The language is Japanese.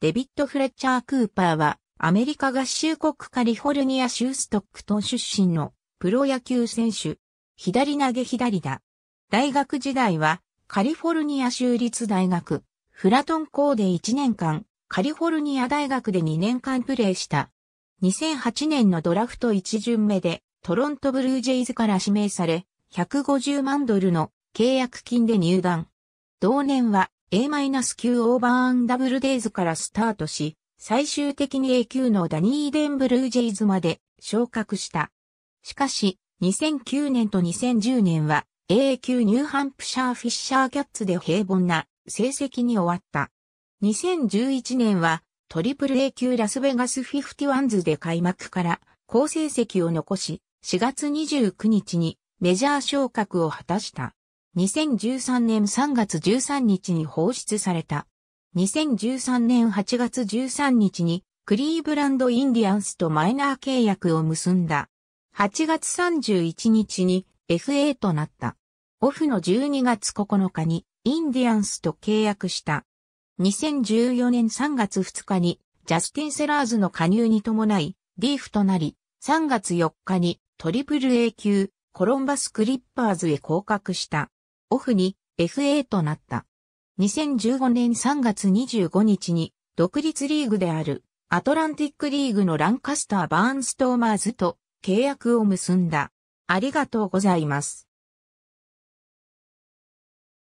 デビッド・フレッチャー・クーパーは、アメリカ合衆国カリフォルニア州ストックトン出身のプロ野球選手。左投げ左打。大学時代は、カリフォルニア州立大学、フラトン校で1年間、カリフォルニア大学で2年間プレーした。2008年のドラフト1巡目で、トロントブルージェイズから指名され、150万ドルの契約金で入団。同年は、A-9 オーバーアンダブルデイズからスタートし、最終的に A 級のダニーデンブルージェイズまで昇格した。しかし、2009年と2010年は A 級ニューハンプシャーフィッシャーキャッツで平凡な成績に終わった。2011年はトリプル A 級ラスベガスフィフティワンズで開幕から好成績を残し、4月29日にメジャー昇格を果たした。2013年3月13日に放出された。2013年8月13日にクリーブランドインディアンスとマイナー契約を結んだ。8月31日に FA となった。オフの12月9日にインディアンスと契約した。2014年3月2日にジャスティン・セラーズの加入に伴いリーフとなり、3月4日にトリプル A 級コロンバス・クリッパーズへ降格した。オフに FA となった。2015年3月25日に独立リーグであるアトランティックリーグのランカスター・バーンストーマーズと契約を結んだ。ありがとうございます。